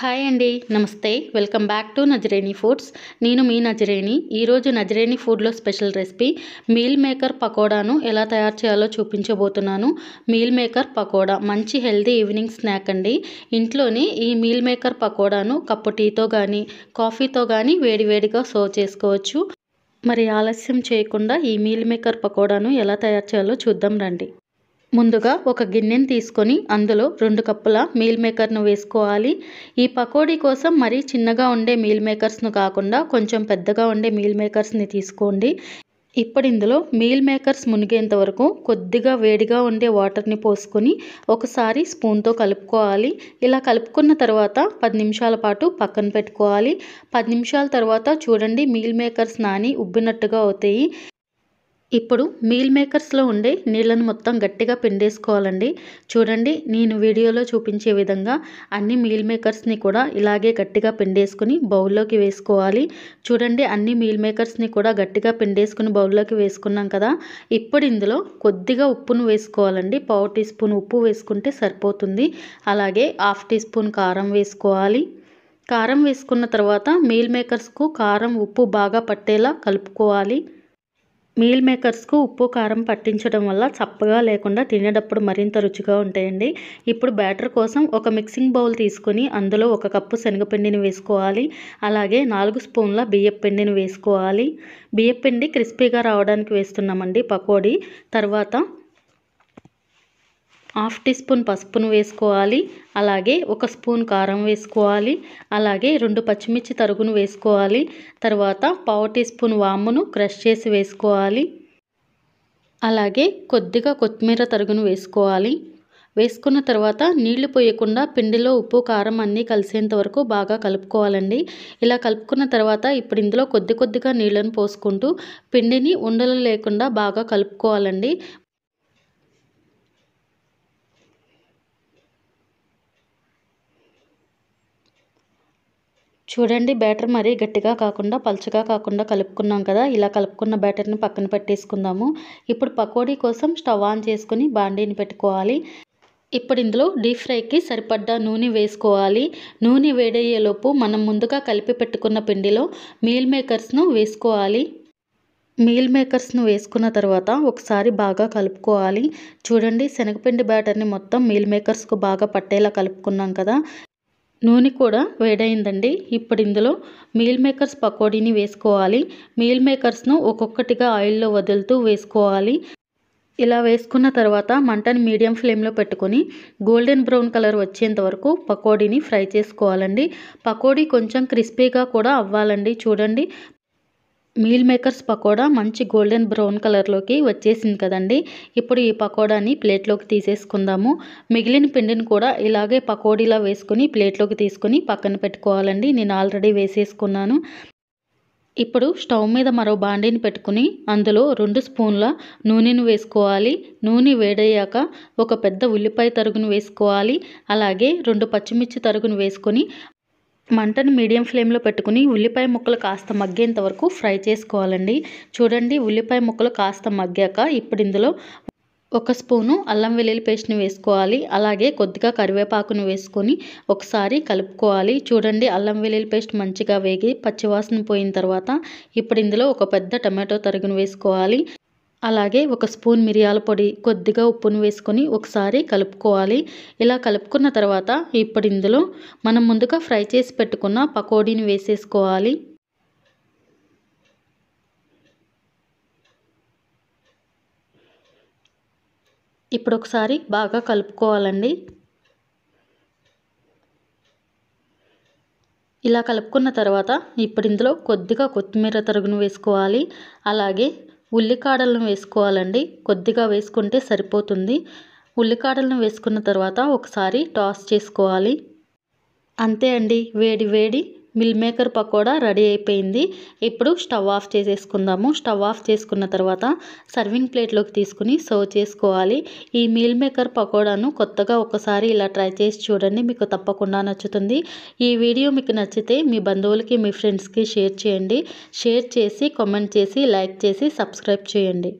hi అండి నమస్తే welcome back to Nazareni foods నేను మీ నజరేణి ఈరోజు నజరేణి ఫుడ్లో స్పెషల్ రెసిపీ మీల్ మేకర్ పకోడాను ఎలా తయారు చేయాలో చూపించబోతున్నాను మీల్ మేకర్ పకోడా మంచి హెల్దీ ఈవినింగ్ స్నాక్ అండి ఇంట్లోనే ఈ మీల్ మేకర్ పకోడాను కప్పు టీతో కానీ కాఫీతో కానీ వేడివేడిగా సర్వ్ చేసుకోవచ్చు మరి ఆలస్యం చేయకుండా ఈ మీల్ మేకర్ పకోడాను ఎలా తయారు చేయాలో చూద్దాం రండి ముందుగా ఒక గిన్నెని తీసుకొని అందులో రెండు కప్పుల మీల్ మేకర్ను వేసుకోవాలి ఈ పకోడీ కోసం మరీ చిన్నగా ఉండే మీల్ మేకర్స్ను కాకుండా కొంచెం పెద్దగా ఉండే మీల్ మేకర్స్ని తీసుకోండి ఇప్పుడు ఇందులో మీల్ మేకర్స్ మునిగేంత వరకు కొద్దిగా వేడిగా ఉండే వాటర్ని పోసుకొని ఒకసారి స్పూన్తో కలుపుకోవాలి ఇలా కలుపుకున్న తర్వాత పది నిమిషాల పాటు పక్కన పెట్టుకోవాలి పది నిమిషాల తర్వాత చూడండి మీల్ మేకర్స్ నాని ఉబ్బినట్టుగా అవుతాయి ఇప్పుడు మీల్ మేకర్స్లో ఉండే నీళ్ళను మొత్తం గట్టిగా పిండేసుకోవాలండి చూడండి నేను వీడియోలో చూపించే విధంగా అన్ని మీల్ మేకర్స్ని కూడా ఇలాగే గట్టిగా పిండేసుకుని బౌల్లోకి వేసుకోవాలి చూడండి అన్ని మీల్ మేకర్స్ని కూడా గట్టిగా పిండేసుకుని బౌల్లోకి వేసుకున్నాం కదా ఇప్పుడు ఇందులో కొద్దిగా ఉప్పును వేసుకోవాలండి పావు టీ స్పూన్ ఉప్పు వేసుకుంటే సరిపోతుంది అలాగే హాఫ్ టీ స్పూన్ కారం వేసుకోవాలి కారం వేసుకున్న తర్వాత మీల్ మేకర్స్కు కారం ఉప్పు బాగా పట్టేలా కలుపుకోవాలి మీల్ మేకర్స్కు ఉప్పు కారం పట్టించడం వల్ల చప్పగా లేకుండా తినేటప్పుడు మరింత రుచిగా ఉంటాయండి ఇప్పుడు బ్యాటర్ కోసం ఒక మిక్సింగ్ బౌల్ తీసుకొని అందులో ఒక కప్పు శనగపిండిని వేసుకోవాలి అలాగే నాలుగు స్పూన్ల బియ్యపిండిని వేసుకోవాలి బియ్యపిండి క్రిస్పీగా రావడానికి వేస్తున్నామండి పకోడీ తర్వాత హాఫ్ టీ స్పూన్ పసుపును వేసుకోవాలి అలాగే ఒక స్పూన్ కారం వేసుకోవాలి అలాగే రెండు పచ్చిమిర్చి తరుగును వేసుకోవాలి తర్వాత పావు టీ స్పూన్ వామును క్రష్ చేసి వేసుకోవాలి అలాగే కొద్దిగా కొత్తిమీర తరుగును వేసుకోవాలి వేసుకున్న తర్వాత నీళ్లు పోయకుండా పిండిలో ఉప్పు కారం అన్నీ కలిసేంత వరకు బాగా కలుపుకోవాలండి ఇలా కలుపుకున్న తర్వాత ఇప్పుడు ఇందులో కొద్ది కొద్దిగా నీళ్ళను పోసుకుంటూ పిండిని ఉండలు లేకుండా బాగా కలుపుకోవాలండి చూడండి బ్యాటర్ మరీ గట్టిగా కాకుండా పలుచగా కాకుండా కలుపుకున్నాం కదా ఇలా కలుపుకున్న బ్యాటర్ని పక్కన పెట్టేసుకుందాము ఇప్పుడు పకోడీ కోసం స్టవ్ ఆన్ చేసుకుని బాండీని పెట్టుకోవాలి ఇప్పుడు ఇందులో డీప్ ఫ్రైకి సరిపడ్డ నూనె వేసుకోవాలి నూనె వేడయ్యేలోపు మనం ముందుగా కలిపి పెట్టుకున్న పిండిలో మీల్ మేకర్స్ను వేసుకోవాలి మీల్ మేకర్స్ను వేసుకున్న తర్వాత ఒకసారి బాగా కలుపుకోవాలి చూడండి శనగపిండి బ్యాటర్ని మొత్తం మీల్ మేకర్స్కు బాగా పట్టేలా కలుపుకున్నాం కదా నూనె కూడా వేడైందండి ఇప్పుడు ఇందులో మీల్ మేకర్స్ పకోడీని వేసుకోవాలి మీల్ మేకర్స్ను ఒక్కొక్కటిగా ఆయిల్లో వదులుతూ వేసుకోవాలి ఇలా వేసుకున్న తర్వాత మంటని మీడియం ఫ్లేమ్లో పెట్టుకొని గోల్డెన్ బ్రౌన్ కలర్ వచ్చేంత వరకు పకోడీని ఫ్రై చేసుకోవాలండి పకోడీ కొంచెం క్రిస్పీగా కూడా అవ్వాలండి చూడండి మీల్ మేకర్స్ పకోడా మంచి గోల్డెన్ బ్రౌన్ కలర్లోకి వచ్చేసింది కదండి ఇప్పుడు ఈ పకోడాని ప్లేట్లోకి తీసేసుకుందాము మిగిలిన పిండిని కూడా ఇలాగే పకోడీలా వేసుకుని ప్లేట్లోకి తీసుకుని పక్కన పెట్టుకోవాలండి నేను ఆల్రెడీ వేసేసుకున్నాను ఇప్పుడు స్టవ్ మీద మరో బాండీని పెట్టుకుని అందులో రెండు స్పూన్ల నూనెను వేసుకోవాలి నూనె వేడయ్యాక ఒక పెద్ద ఉల్లిపాయ తరుగును వేసుకోవాలి అలాగే రెండు పచ్చిమిర్చి తరుగును వేసుకొని మంటను మీడియం ఫ్లేమ్లో పెట్టుకుని ఉల్లిపాయ ముక్కలు కాస్త మగ్గేంత వరకు ఫ్రై చేసుకోవాలండి చూడండి ఉల్లిపాయ ముక్కలు కాస్త మగ్గాక ఇప్పుడు ఇందులో ఒక స్పూను అల్లం వెల్లుల్లి పేస్ట్ని వేసుకోవాలి అలాగే కొద్దిగా కరివేపాకును వేసుకొని ఒకసారి కలుపుకోవాలి చూడండి అల్లం వెల్లుల్లి పేస్ట్ మంచిగా వేగి పచ్చివాసన పోయిన తర్వాత ఇప్పుడు ఇందులో ఒక పెద్ద టమాటో తరుగును వేసుకోవాలి అలాగే ఒక స్పూన్ మిరియాల పొడి కొద్దిగా ఉప్పును వేసుకొని ఒకసారి కలుపుకోవాలి ఇలా కలుపుకున్న తర్వాత ఇప్పుడు ఇందులో మనం ముందుగా ఫ్రై చేసి పెట్టుకున్న పకోడీని వేసేసుకోవాలి ఇప్పుడు ఒకసారి బాగా కలుపుకోవాలండి ఇలా కలుపుకున్న తర్వాత ఇప్పుడు ఇందులో కొద్దిగా కొత్తిమీర తరుగును వేసుకోవాలి అలాగే ఉల్లికాడలను వేసుకోవాలండి కొద్దిగా వేసుకుంటే సరిపోతుంది ఉల్లికాడలను వేసుకున్న తర్వాత ఒకసారి టాస్ చేసుకోవాలి అంతే అండి వేడి వేడి మిల్ మేకర్ పకోడా రెడీ అయిపోయింది ఇప్పుడు స్టవ్ ఆఫ్ చేసేసుకుందాము స్టవ్ ఆఫ్ చేసుకున్న తర్వాత సర్వింగ్ ప్లేట్లోకి తీసుకుని సర్వ్ చేసుకోవాలి ఈ మిల్ మేకర్ పకోడాను కొత్తగా ఒకసారి ఇలా ట్రై చేసి చూడండి మీకు తప్పకుండా నచ్చుతుంది ఈ వీడియో మీకు నచ్చితే మీ బంధువులకి మీ ఫ్రెండ్స్కి షేర్ చేయండి షేర్ చేసి కామెంట్ చేసి లైక్ చేసి సబ్స్క్రైబ్ చేయండి